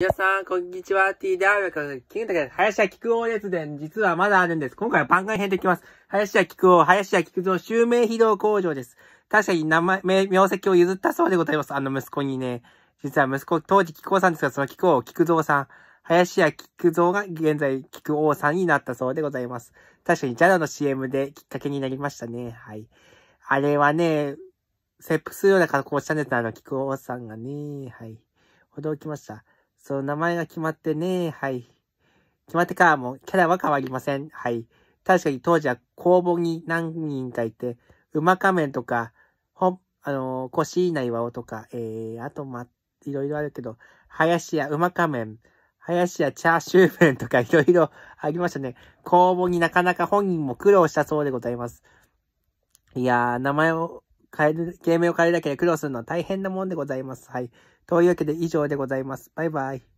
皆さん、こんにちは。t ダーメカの金太林家菊王列伝、実はまだあるんです。今回は番外編でいきます。林家菊王、林家菊造、襲名非道工場です。確かに名前、名跡を譲ったそうでございます。あの息子にね。実は息子、当時菊王さんですが、その菊王、菊造さん。林家菊造が現在、菊王さんになったそうでございます。確かにジャダの CM できっかけになりましたね。はい。あれはね、セッするような格好をしたんですあの、菊王さんがね。はい。驚きました。そう、名前が決まってね、はい。決まってからもキャラは変わりません。はい。確かに当時は公募に何人かいて、馬仮面とか、ほん、あのー、腰稲岩尾とか、えー、あとま、いろいろあるけど、林家馬仮面、林家チャーシュー麺とかいろいろありましたね。公募になかなか本人も苦労したそうでございます。いやー、名前を変える、芸名を変えるだけで苦労するのは大変なもんでございます。はい。というわけで以上でございます。バイバイ。